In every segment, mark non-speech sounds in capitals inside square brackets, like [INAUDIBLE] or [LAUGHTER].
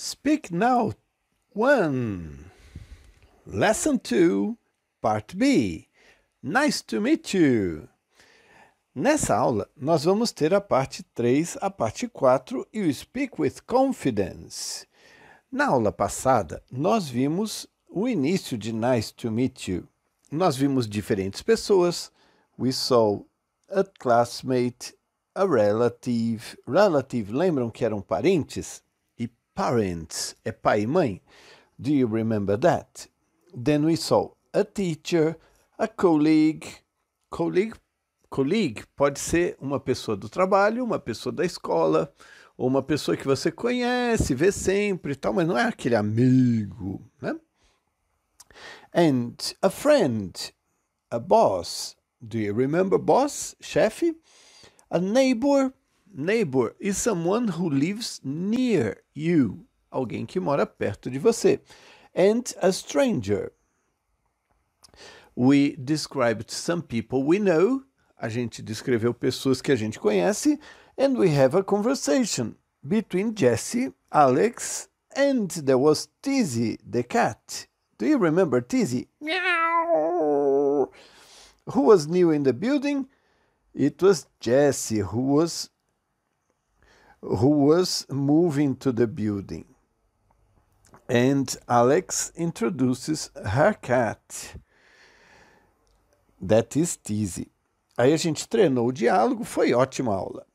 Speak Now 1 Lesson 2 Part B Nice to meet you! Nessa aula, nós vamos ter a parte 3, a parte 4 e o Speak with Confidence. Na aula passada, nós vimos o início de Nice to meet you. Nós vimos diferentes pessoas. We saw a classmate, a relative. Relative, lembram que eram parentes? parents, é pai e mãe. Do you remember that? Then we saw a teacher, a colleague, colleague, colleague pode ser uma pessoa do trabalho, uma pessoa da escola, ou uma pessoa que você conhece, vê sempre e tal, mas não é aquele amigo, né? And a friend, a boss. Do you remember boss? Chefe? A neighbor, Neighbor is someone who lives near you. Alguém que mora perto de você. And a stranger. We described some people we know. A gente descreveu pessoas que a gente conhece. And we have a conversation between Jesse, Alex, and there was Tizzy the cat. Do you remember Tizzy? Meow. Who was new in the building? It was Jesse who was who was moving to the building. And Alex introduces her cat. That is Tizzy. Aí a gente treinou o diálogo, foi ótima aula.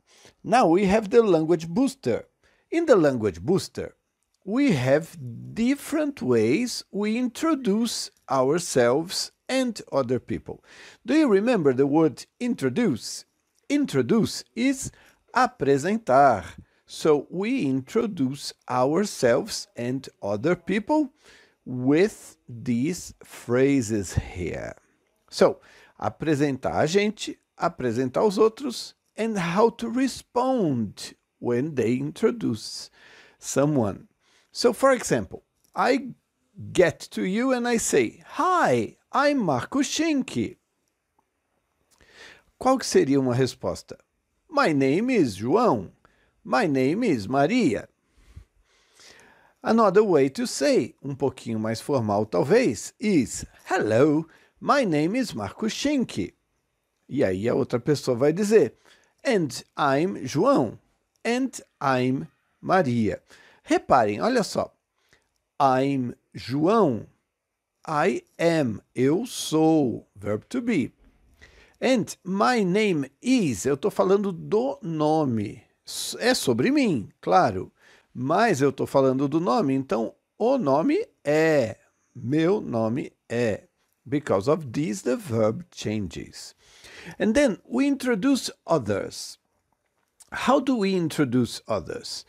Now we have the language booster. In the language booster, we have different ways we introduce ourselves and other people. Do you remember the word introduce? Introduce is apresentar. So we introduce ourselves and other people with these phrases here. So, apresentar a gente, apresentar os outros, and how to respond when they introduce someone. So, for example, I get to you and I say, Hi, I'm Marco Schenck. Qual seria uma resposta? My name is João. My name is Maria. Another way to say, um pouquinho mais formal talvez, is Hello, my name is Marco Schenck. E aí a outra pessoa vai dizer And I'm João. And I'm Maria. Reparem, olha só. I'm João. I am, eu sou, Verb to be. And my name is, eu estou falando do nome. É sobre mim, claro. Mas eu estou falando do nome, então o nome é. Meu nome é. Because of this, the verb changes. And then we introduce others. How do we introduce others?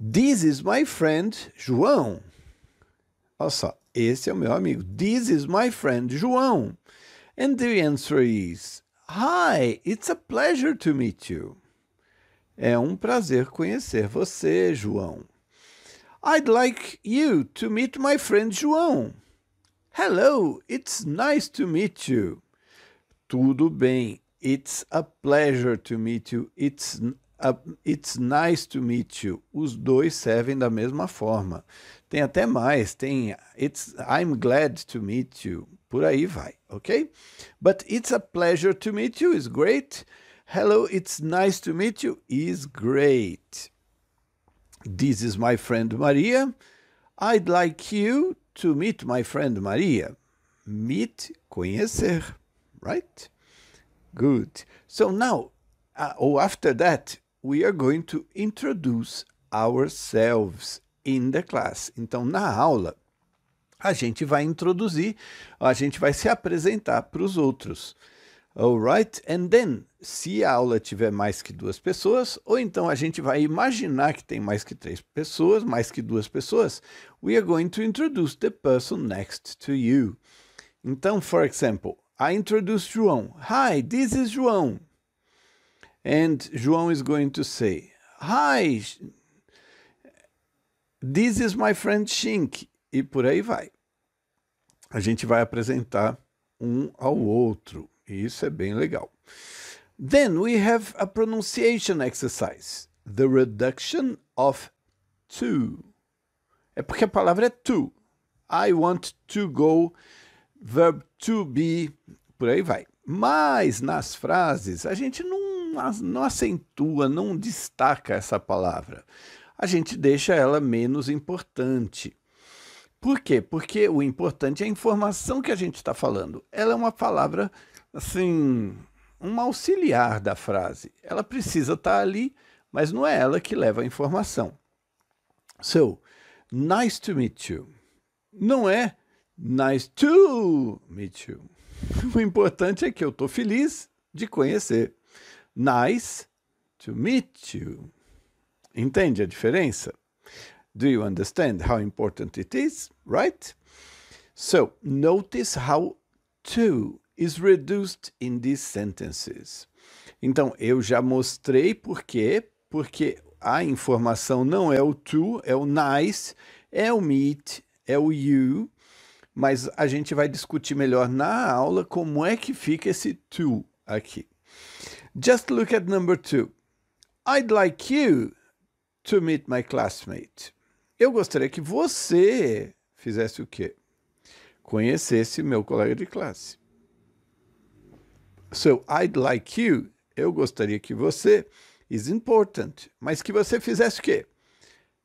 This is my friend João. Olha só, esse é o meu amigo. This is my friend João. And the answer is: Hi, it's a pleasure to meet you. É um prazer conhecer você, João. I'd like you to meet my friend João. Hello, it's nice to meet you. Tudo bem. It's a pleasure to meet you. It's a, it's nice to meet you. Os dois servem da mesma forma. Tem até mais, tem it's I'm glad to meet you. Por aí vai, okay? But it's a pleasure to meet you, is great. Hello, it's nice to meet you, is great. This is my friend Maria. I'd like you to meet my friend Maria. Meet, conhecer, right? Good. So now, uh, oh, after that, we are going to introduce ourselves in the class. Então, na aula, a gente vai introduzir, a gente vai se apresentar para os outros. Alright, and then, se a aula tiver mais que duas pessoas, ou então a gente vai imaginar que tem mais que três pessoas, mais que duas pessoas, we are going to introduce the person next to you. Então, for example, I introduce João. Hi, this is João. And João is going to say, Hi, this is my friend Shink e por aí vai. A gente vai apresentar um ao outro, e isso é bem legal. Then we have a pronunciation exercise, the reduction of to. É porque a palavra é to. I want to go, verb to be, por aí vai. Mas nas frases a gente não, não acentua, não destaca essa palavra. A gente deixa ela menos importante. Por quê? Porque o importante é a informação que a gente está falando. Ela é uma palavra, assim, um auxiliar da frase. Ela precisa estar tá ali, mas não é ela que leva a informação. So, nice to meet you. Não é nice to meet you. [LAUGHS] O importante é que eu estou feliz de conhecer. Nice to meet you. Entende a diferença? Do you understand how important it is, right? So notice how to is reduced in these sentences. Então, eu já mostrei por quê, porque a informação não é o to, é o nice, é o meet, é o you, mas a gente vai discutir melhor na aula como é que fica esse to aqui. Just look at number two. I'd like you to meet my classmate. Eu gostaria que você fizesse o quê? Conhecesse meu colega de classe. So, I'd like you, eu gostaria que você, is important, mas que você fizesse o quê?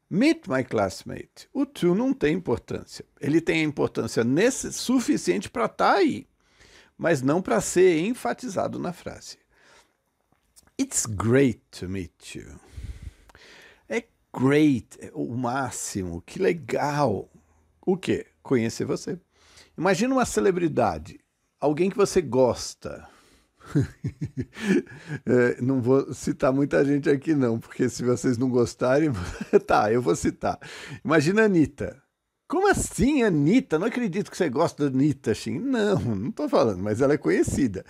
Meet my classmate. O to não tem importância. Ele tem a importância nesse, suficiente para estar tá aí, mas não para ser enfatizado na frase. It's great to meet you. É Great, é o máximo, que legal. O quê? Conhecer você. Imagina uma celebridade, alguém que você gosta. [LAUGHS] é, não vou citar muita gente aqui, não, porque se vocês não gostarem, [LAUGHS] tá, eu vou citar. Imagina a Anitta. Como assim, Anitta? Não acredito que você gosta da Anitta, Shin. Assim. Não, não tô falando, mas ela é conhecida.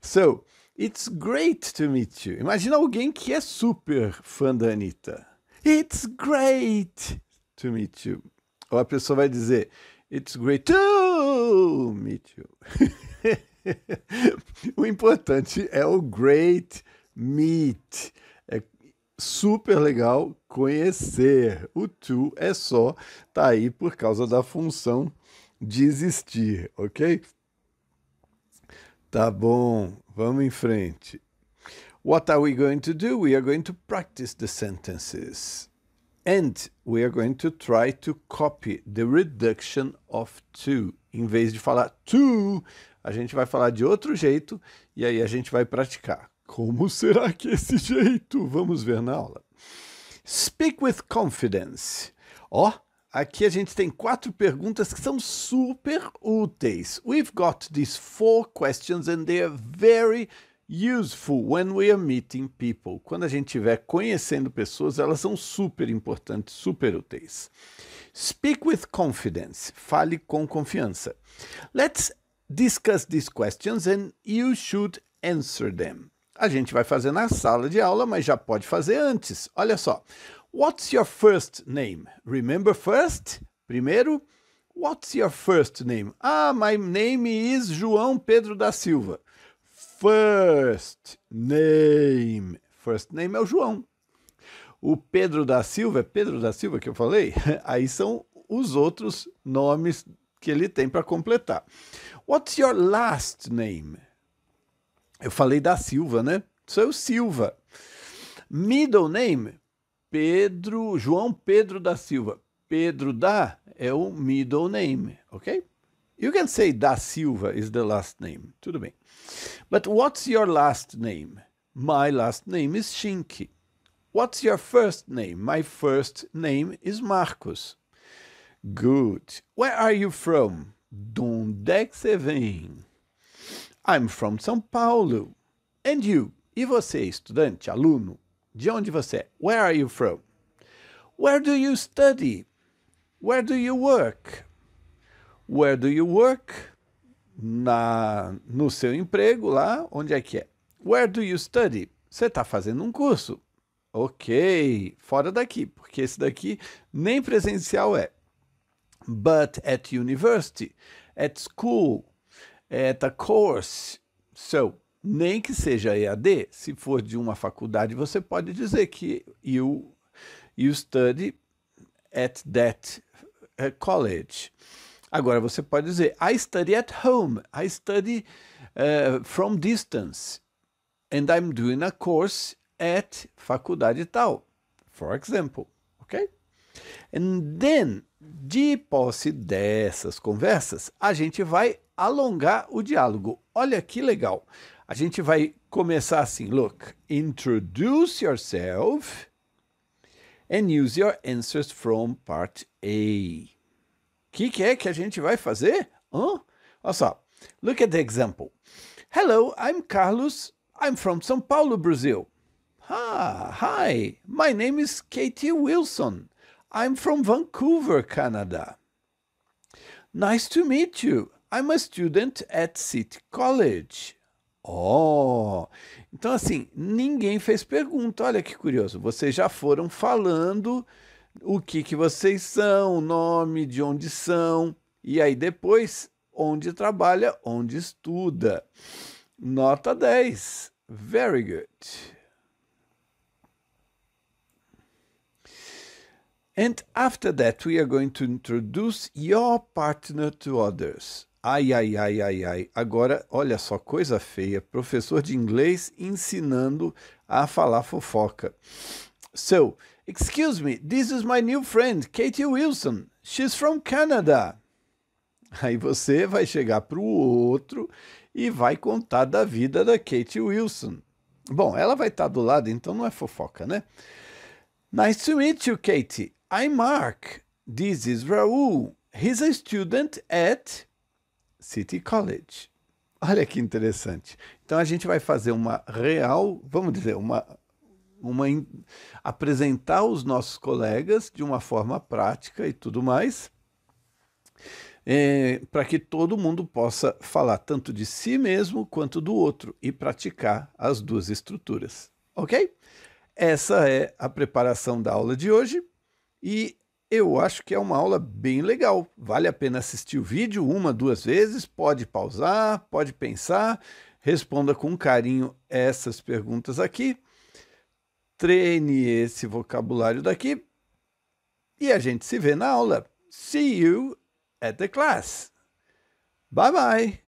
So, it's great to meet you. Imagina alguém que é super fã da Anitta. It's great to meet you. Ou a pessoa vai dizer, It's great to meet you. [LAUGHS] o importante é o great meet. É super legal conhecer. O to é só tá aí por causa da função de existir, ok? Tá bom, vamos em frente. What are we going to do? We are going to practice the sentences. And we are going to try to copy the reduction of two. Em vez de falar two, a gente vai falar de outro jeito e aí a gente vai praticar. Como será que é esse jeito? Vamos ver na aula. Speak with confidence. Ó, oh, aqui a gente tem quatro perguntas que são super úteis. We've got these four questions and they are very Useful when we are meeting people. Quando a gente estiver conhecendo pessoas, elas são super importantes, super úteis. Speak with confidence. Fale com confiança. Let's discuss these questions and you should answer them. A gente vai fazer na sala de aula, mas já pode fazer antes. Olha só. What's your first name? Remember first? Primeiro, what's your first name? Ah, my name is João Pedro da Silva first name. First name é o João. O Pedro da Silva, é Pedro da Silva que eu falei, [LAUGHS] aí são os outros nomes que ele tem para completar. What's your last name? Eu falei da Silva, né? Sou Silva. Middle name, Pedro, João Pedro da Silva. Pedro da é o middle name, ok? You can say da Silva is the last name. Tudo bem. But what's your last name? My last name is Shinki. What's your first name? My first name is Marcos. Good. Where are you from? Donde é que você vem? I'm from São Paulo. And you? E você, estudante, aluno? De onde você Where are you from? Where do you study? Where do you work? Where do you work? Na, no seu emprego lá, onde é que é? Where do you study? Você está fazendo um curso. Ok, fora daqui, porque esse daqui nem presencial é. But at university, at school, at a course. So, nem que seja EAD, se for de uma faculdade, você pode dizer que you, you study at that uh, college. Agora você pode dizer, I study at home, I study uh, from distance, and I'm doing a course at faculdade tal, for example, ok? And then, de posse dessas conversas, a gente vai alongar o diálogo. Olha que legal! A gente vai começar assim: look, introduce yourself and use your answers from part A que, que é que a gente vai fazer? Hã? Olha só. Look at the example. Hello, I'm Carlos. I'm from São Paulo, Brazil. Ah, hi. My name is Katie Wilson. I'm from Vancouver, Canada. Nice to meet you. I'm a student at City College. Oh! Então, assim, ninguém fez pergunta. Olha que curioso. Vocês já foram falando o que, que vocês são, o nome, de onde são, e aí depois onde trabalha, onde estuda. Nota 10. Very good. And after that, we are going to introduce your partner to others. Ai, ai, ai, ai, ai. Agora, olha só, coisa feia. Professor de inglês ensinando a falar fofoca. So, Excuse me, this is my new friend, Katie Wilson. She's from Canada. Aí você vai chegar para o outro e vai contar da vida da Katie Wilson. Bom, ela vai estar tá do lado, então não é fofoca, né? Nice to meet you, Katie. I'm Mark. This is Raul. He's a student at City College. Olha que interessante. Então a gente vai fazer uma real, vamos dizer, uma uma apresentar os nossos colegas de uma forma prática e tudo mais, é, para que todo mundo possa falar tanto de si mesmo quanto do outro e praticar as duas estruturas, ok? Essa é a preparação da aula de hoje e eu acho que é uma aula bem legal. Vale a pena assistir o vídeo uma, duas vezes, pode pausar, pode pensar, responda com carinho essas perguntas aqui treine esse vocabulário daqui e a gente se vê na aula. See you at the class. Bye bye.